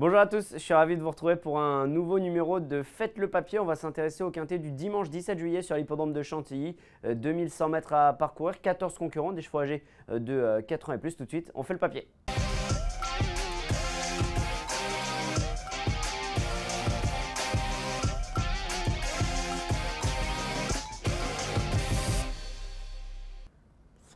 Bonjour à tous, je suis ravi de vous retrouver pour un nouveau numéro de Faites le papier. On va s'intéresser au quintet du dimanche 17 juillet sur l'hippodrome de Chantilly. 2100 euh, mètres à parcourir, 14 concurrents, des chevaux âgés euh, de 4 euh, ans et plus. Tout de suite, on fait le papier.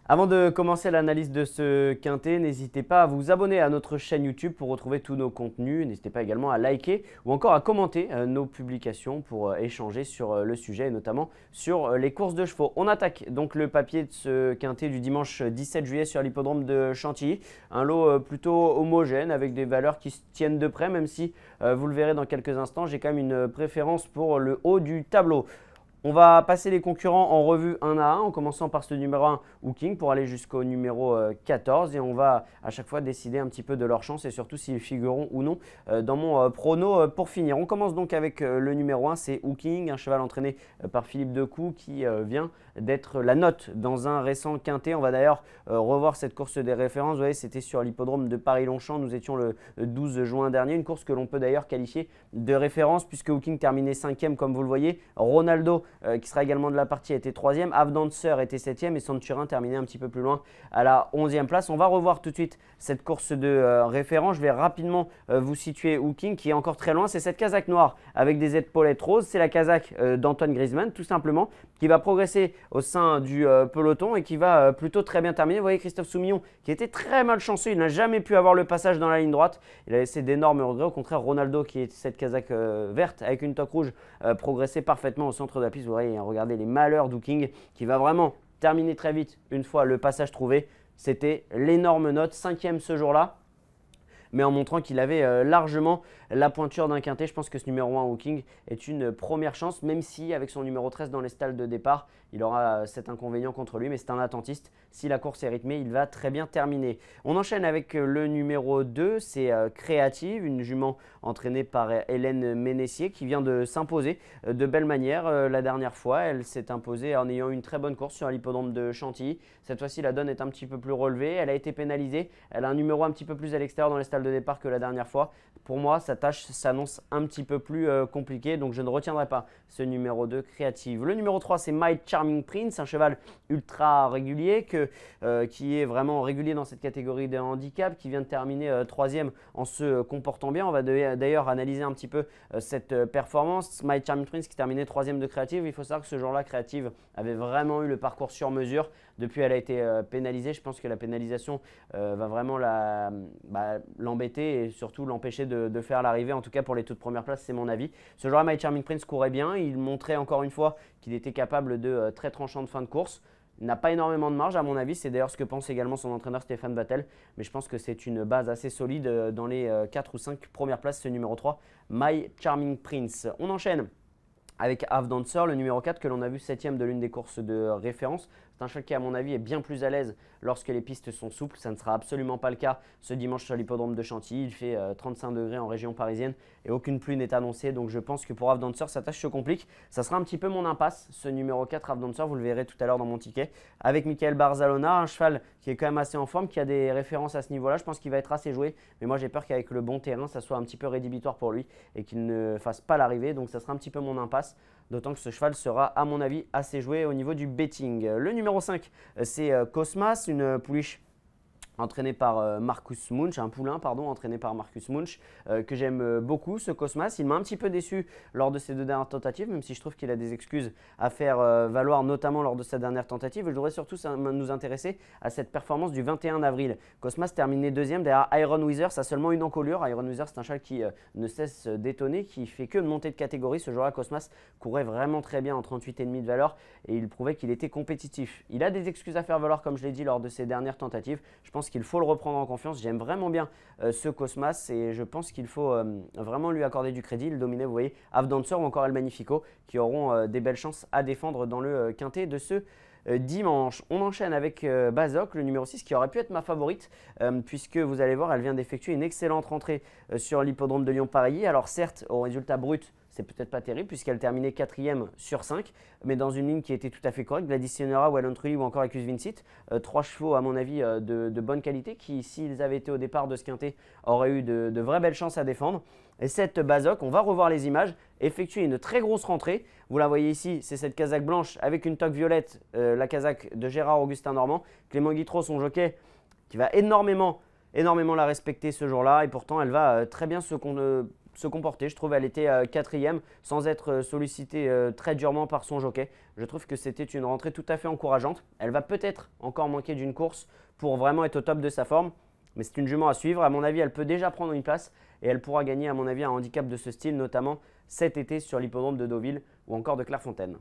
Avant de commencer l'analyse de ce quintet, n'hésitez pas à vous abonner à notre chaîne YouTube pour retrouver tous nos contenus. N'hésitez pas également à liker ou encore à commenter euh, nos publications pour euh, échanger sur euh, le sujet et notamment sur les courses de chevaux. On attaque donc le papier de ce quintet du dimanche 17 juillet sur l'hippodrome de Chantilly. Un lot plutôt homogène avec des valeurs qui se tiennent de près, même si vous le verrez dans quelques instants, j'ai quand même une préférence pour le haut du tableau. On va passer les concurrents en revue un à un, en commençant par ce numéro 1, Hooking, pour aller jusqu'au numéro 14. Euh, et on va à chaque fois décider un petit peu de leur chance et surtout s'ils figureront ou non euh, dans mon euh, prono pour finir. On commence donc avec le numéro 1, c'est Hooking, un cheval entraîné par Philippe Decoux qui vient d'être la note dans un récent quintet. On va d'ailleurs revoir cette course des références. Vous voyez, c'était sur l'hippodrome de Paris-Longchamp. Nous étions le 12 juin dernier. Une course que l'on peut d'ailleurs qualifier de référence puisque Hooking terminait 5 comme vous le voyez. Ronaldo euh, qui sera également de la partie, a été troisième. Avdancer était septième et Santurin terminé un petit peu plus loin à la onzième place. On va revoir tout de suite cette course de euh, référence Je vais rapidement euh, vous situer Hooking qui est encore très loin. C'est cette casaque noire avec des épaulettes roses. C'est la casaque d'Antoine Griezmann tout simplement qui va progresser au sein du peloton et qui va plutôt très bien terminer. Vous voyez Christophe Soumillon qui était très malchanceux. Il n'a jamais pu avoir le passage dans la ligne droite. Il a laissé d'énormes regrets. Au contraire, Ronaldo qui est cette casaque verte avec une toque rouge progressait parfaitement au centre de la piste. Hein, regardez les malheurs King qui va vraiment terminer très vite une fois le passage trouvé. C'était l'énorme note, cinquième ce jour-là mais en montrant qu'il avait euh, largement la pointure d'un quintet. Je pense que ce numéro 1 Hawking est une première chance, même si avec son numéro 13 dans les stalles de départ, il aura euh, cet inconvénient contre lui, mais c'est un attentiste. Si la course est rythmée, il va très bien terminer. On enchaîne avec euh, le numéro 2, c'est Créative, une jument entraînée par Hélène Ménessier qui vient de s'imposer de belle manière la dernière fois. Elle s'est imposée en ayant une très bonne course sur l'hippodrome de Chantilly. Cette fois-ci, la donne est un petit peu plus relevée. Elle a été pénalisée. Elle a un numéro un petit peu plus à l'extérieur dans les stalles départ que la dernière fois. Pour moi, sa tâche s'annonce un petit peu plus euh, compliqué donc je ne retiendrai pas ce numéro 2 créative. Le numéro 3, c'est My Charming Prince, un cheval ultra régulier que, euh, qui est vraiment régulier dans cette catégorie de handicap, qui vient de terminer euh, troisième en se comportant bien. On va d'ailleurs analyser un petit peu cette performance. My Charming Prince qui terminait troisième de créative, il faut savoir que ce genre là créative avait vraiment eu le parcours sur mesure depuis, elle a été euh, pénalisée. Je pense que la pénalisation euh, va vraiment bah, l'embêter et surtout l'empêcher de, faire l'arrivée. En tout cas, pour les toutes premières places, c'est mon avis. Ce joueur, My Charming Prince, courait bien. Il montrait encore une fois qu'il était capable de euh, très tranchant de fin de course n'a pas énormément de marge à mon avis, c'est d'ailleurs ce que pense également son entraîneur Stéphane Battel, mais je pense que c'est une base assez solide dans les 4 ou 5 premières places, ce numéro 3, My Charming Prince. On enchaîne avec Half Dancer, le numéro 4 que l'on a vu 7 de l'une des courses de référence. C'est un cheval qui, à mon avis, est bien plus à l'aise lorsque les pistes sont souples. Ça ne sera absolument pas le cas ce dimanche sur l'hippodrome de Chantilly. Il fait 35 euh, degrés en région parisienne et aucune pluie n'est annoncée. Donc je pense que pour Avdancer, sa tâche se complique. Ça sera un petit peu mon impasse, ce numéro 4 Avdancer. Vous le verrez tout à l'heure dans mon ticket. Avec Michael Barzalona, un cheval qui est quand même assez en forme, qui a des références à ce niveau-là. Je pense qu'il va être assez joué. Mais moi, j'ai peur qu'avec le bon terrain, ça soit un petit peu rédhibitoire pour lui et qu'il ne fasse pas l'arrivée. Donc ça sera un petit peu mon impasse. D'autant que ce cheval sera, à mon avis, assez joué au niveau du betting. Le numéro 5, c'est euh, Cosmas, une euh, pouliche entraîné par euh, Marcus Munch, un poulain pardon, entraîné par Marcus Munch, euh, que j'aime euh, beaucoup, ce Cosmas. Il m'a un petit peu déçu lors de ses deux dernières tentatives, même si je trouve qu'il a des excuses à faire valoir, notamment lors de sa dernière tentative. Je voudrais surtout nous intéresser à cette performance du 21 avril. Cosmas terminé deuxième derrière Iron Wizards, a seulement une encolure. Iron Wizards, c'est un cheval qui ne cesse d'étonner, qui fait que monter de catégorie. Ce jour là Cosmas, courait vraiment très bien en 38,5 de valeur et il prouvait qu'il était compétitif. Il a des excuses à faire valoir, comme je l'ai dit, lors de ses dernières tentatives. Je pense qu'il faut le reprendre en confiance. J'aime vraiment bien euh, ce Cosmas et je pense qu'il faut euh, vraiment lui accorder du crédit. Le dominé, vous voyez, Avdancer ou encore El Magnifico qui auront euh, des belles chances à défendre dans le quintet de ce dimanche. On enchaîne avec Bazoc, le numéro 6, qui aurait pu être ma favorite, puisque vous allez voir, elle vient d'effectuer une excellente rentrée sur l'hippodrome de Lyon-Paris. Alors certes, au résultat brut, c'est peut-être pas terrible puisqu'elle terminait quatrième sur 5, mais dans une ligne qui était tout à fait correcte. La Wellon Trulli ou encore ou Vincit, euh, trois chevaux à mon avis euh, de, bonne qualité qui, s'ils avaient été au départ de ce quintet, auraient eu de, vraies belles chances à défendre. Et cette Bazoc, on va revoir les images, effectue une très grosse rentrée. Vous la voyez ici, c'est cette casaque blanche avec une toque violette, euh, la casaque de Gérard Augustin Normand. Clément Guitreau, son jockey, qui va énormément, énormément la respecter ce jour-là. Et pourtant, elle va très bien se se comporter. Je trouve elle était euh, quatrième sans être euh, sollicitée euh, très durement par son jockey. Je trouve que c'était une rentrée tout à fait encourageante. Elle va peut-être encore manquer d'une course pour vraiment être au top de sa forme. Mais c'est une jument à suivre. À mon avis, elle peut déjà prendre une place et elle pourra gagner, à mon avis, un handicap de ce style, notamment cet été sur l'hippodrome de Deauville ou encore de Clairefontaine.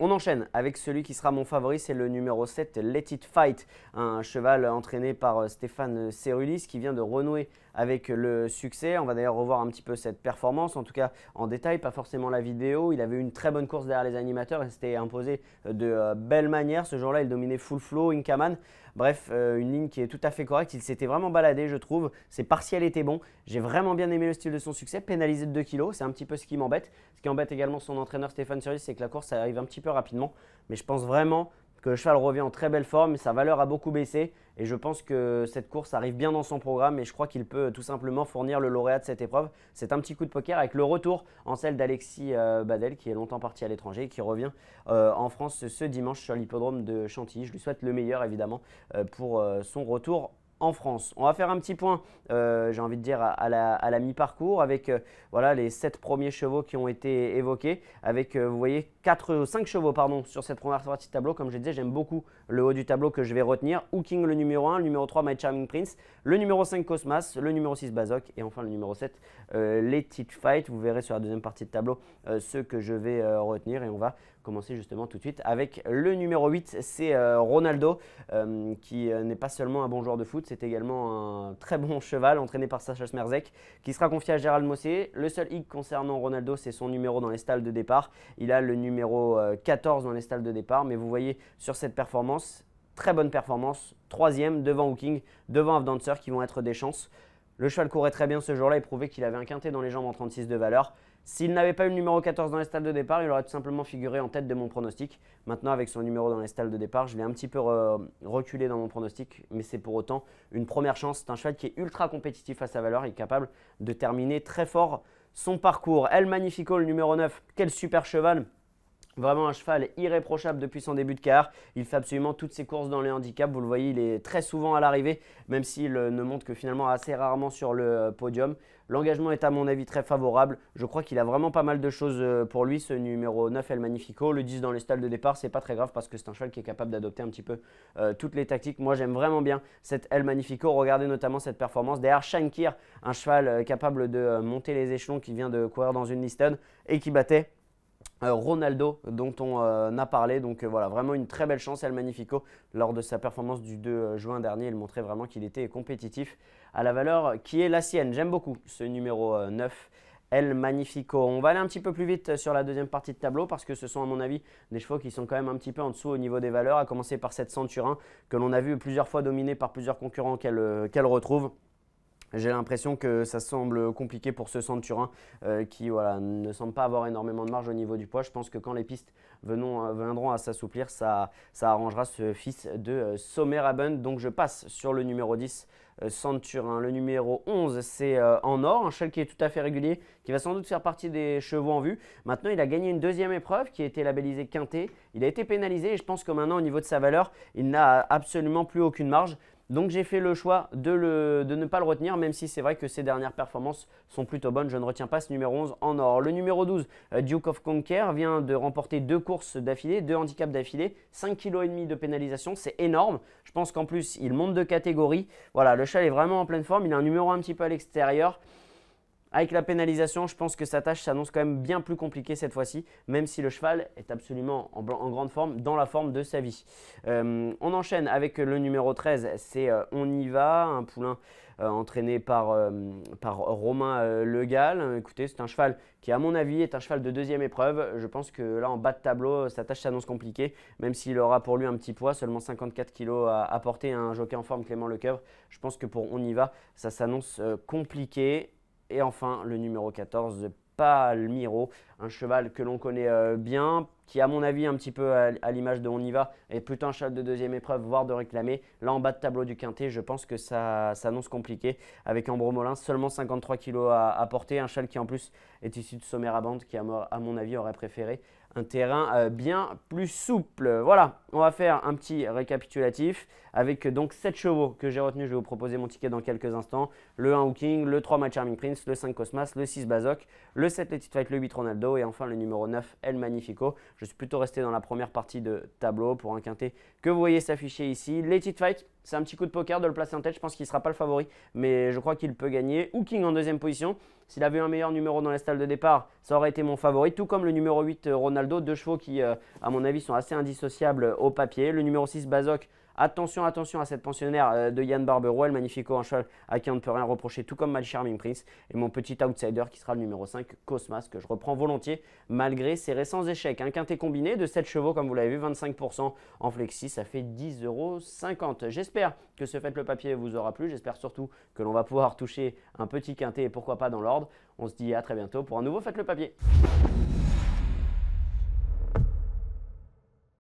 On enchaîne avec celui qui sera mon favori, c'est le numéro 7, Let It Fight, un cheval entraîné par euh, Stéphane Cerulis qui vient de renouer avec le succès. On va d'ailleurs revoir un petit peu cette performance, en tout cas en détail, pas forcément la vidéo. Il avait eu une très bonne course derrière les animateurs et s'était imposé de euh, belle manière. Ce jour-là, il dominait full flow, Inkaman, Bref, euh, une ligne qui est tout à fait correcte. Il s'était vraiment baladé, je trouve. Ses partiels étaient bons. J'ai vraiment bien aimé le style de son succès. Pénalisé de 2 kg, c'est un petit peu ce qui m'embête. Ce qui embête également son entraîneur Stéphane Cerulis, c'est que la course arrive un petit peu rapidement. Mais je pense vraiment que le cheval revient en très belle forme, sa valeur a beaucoup baissé et je pense que cette course arrive bien dans son programme et je crois qu'il peut tout simplement fournir le lauréat de cette épreuve. C'est un petit coup de poker avec le retour en selle d'Alexis euh, Badel qui est longtemps parti à l'étranger et qui revient euh, en France ce dimanche sur l'hippodrome de Chantilly. Je lui souhaite le meilleur évidemment euh, pour son retour France. On va faire un petit point, euh, j'ai envie de dire, à, la, mi-parcours avec euh, voilà, les sept premiers chevaux qui ont été évoqués, avec, euh, vous voyez, quatre ou cinq chevaux pardon, sur cette première partie de tableau. Comme je disais, j'aime beaucoup le haut du tableau que je vais retenir. Hooking le numéro un le numéro 3 My Charming Prince, le numéro 5 Cosmas, le numéro 6 Bazoc et enfin le numéro 7 les Let Fight. Vous verrez sur la deuxième partie de tableau ce que je vais retenir et on va commencer justement tout de suite avec le numéro 8, c'est euh, Ronaldo, euh, qui euh, n'est pas seulement un bon joueur de foot, c'est également un très bon cheval entraîné par Sacha Smerzek, qui sera confié à Gérald Mossé. Le seul hic concernant Ronaldo, c'est son numéro dans les stalles de départ. Il a le numéro 14 dans les stalles de départ, mais vous voyez sur cette performance, très bonne performance, troisième devant Hooking, devant Avdancer qui vont être des chances. Le cheval courait très bien ce jour-là et prouvait qu'il avait un quintet dans les jambes en 36 de valeur. S'il n'avait pas eu le numéro 14 dans les stalles de départ, il aurait tout simplement figuré en tête de mon pronostic. Maintenant, avec son numéro dans les stalles de départ, je l'ai un petit peu reculé dans mon pronostic, mais c'est pour autant une première chance. C'est un cheval qui est ultra compétitif à sa valeur et capable de terminer très fort son parcours. El Magnifico, le numéro 9, quel super cheval! Vraiment un cheval irréprochable depuis son début de car. Il fait absolument toutes ses courses dans les handicaps. Vous le voyez, il est très souvent à l'arrivée, même s'il euh, ne monte que finalement assez rarement sur le euh, podium. L'engagement est à mon avis très favorable. Je crois qu'il a vraiment pas mal de choses euh, pour lui, ce numéro 9 El Magnifico. Le 10 dans les stalles de départ, c'est pas très grave parce que c'est un cheval qui est capable d'adopter un petit peu toutes les tactiques. Moi, j'aime vraiment bien cette El Magnifico. Regardez notamment cette performance derrière Shankir, un cheval capable de monter les échelons qui vient de courir dans une Liston et qui battait euh, Ronaldo dont on euh, a parlé. Donc euh, voilà, vraiment une très belle chance. El Magnifico, lors de sa performance du 2 juin dernier, il montrait vraiment qu'il était compétitif à la valeur qui est la sienne. J'aime beaucoup ce numéro 9. El Magnifico. On va aller un petit peu plus vite sur la deuxième partie de tableau parce que ce sont à mon avis des chevaux qui sont quand même un petit peu en dessous au niveau des valeurs, à commencer par cette Centurin que l'on a vu plusieurs fois dominée par plusieurs concurrents qu'elle retrouve. J'ai l'impression que ça semble compliqué pour ce Centurin euh, qui voilà, ne semble pas avoir énormément de marge au niveau du poids. Je pense que quand les pistes euh, viendront à s'assouplir, ça, arrangera ce fils de euh, Donc je passe sur le numéro 10. Euh, Centurin. Le numéro 11, c'est en or, un cheval qui est tout à fait régulier, qui va sans doute faire partie des chevaux en vue. Maintenant, il a gagné une deuxième épreuve qui a été labellisée Quintet. Il a été pénalisé et je pense que maintenant, au niveau de sa valeur, il n'a absolument plus aucune marge. Donc j'ai fait le choix de, ne pas le retenir, même si c'est vrai que ses dernières performances sont plutôt bonnes. Je ne retiens pas ce numéro 11 en or. Le numéro 12, euh, Duke of Conquer, vient de remporter deux courses d'affilée, deux handicaps d'affilée, 5,5 kg de pénalisation, c'est énorme. Je pense qu'en plus, il monte de catégorie. Voilà, le chat est vraiment en pleine forme. Il a un numéro un petit peu à l'extérieur. Avec la pénalisation, je pense que sa tâche s'annonce quand même bien plus compliquée cette fois-ci, même si le cheval est absolument en, grande forme, dans la forme de sa vie. Euh, on enchaîne avec le numéro 13, c'est euh, On y va, un poulain euh, entraîné par, par Romain Legal. Écoutez, c'est un cheval qui, à mon avis, est un cheval de deuxième épreuve. Je pense que là, en bas de tableau, sa tâche s'annonce compliquée, même s'il aura pour lui un petit poids, seulement 54 kg à porter, à un jockey en forme, Clément Lecoeuvre. Je pense que pour On y va, ça s'annonce compliqué. Et enfin, le numéro 14, Palmiro, un cheval que l'on connaît euh, bien qui, à mon avis, un petit peu à, l'image de On y va, est plutôt un châle de deuxième épreuve, voire de réclamer. Là, en bas de tableau du Quintet, je pense que ça s'annonce compliqué avec Ambro Molin seulement 53 kg à, porter. Un châle qui, en plus, est issu de Someraband, qui, à, mon avis, aurait préféré un terrain euh, bien plus souple. Voilà, on va faire un petit récapitulatif avec euh, donc 7 chevaux que j'ai retenus. Je vais vous proposer mon ticket dans quelques instants. Le 1 Hooking, le 3 My Charming Prince, le 5 Cosmas, le 6 Bazoc, le 7 Let's Fight, le 8 Ronaldo et enfin le numéro 9 El Magnifico. Je suis plutôt resté dans la première partie de tableau pour un quintet que vous voyez s'afficher ici. Les Fight, c'est un petit coup de poker de le placer en tête. Je pense qu'il ne sera pas le favori, mais je crois qu'il peut gagner. Hooking King en deuxième position. S'il avait un meilleur numéro dans la stalle de départ, ça aurait été mon favori. Tout comme le numéro 8, euh, Ronaldo. Deux chevaux qui, euh, à mon avis, sont assez indissociables au papier. Le numéro 6, Bazoc Attention, attention à cette pensionnaire euh, de Yann Barberou, magnifique Magnifico, en à qui on ne peut rien reprocher, tout comme My Charming Prince. Et mon petit outsider qui sera le numéro 5, Cosmas, que je reprends volontiers malgré ses récents échecs. Un quintet combiné de 7 chevaux, comme vous l'avez vu, 25% en flexi, ça fait 10,50 euros. J'espère que ce fait le papier vous aura plu. J'espère surtout que l'on va pouvoir toucher un petit quintet et pourquoi pas dans l'ordre. On se dit à très bientôt pour un nouveau fait le papier.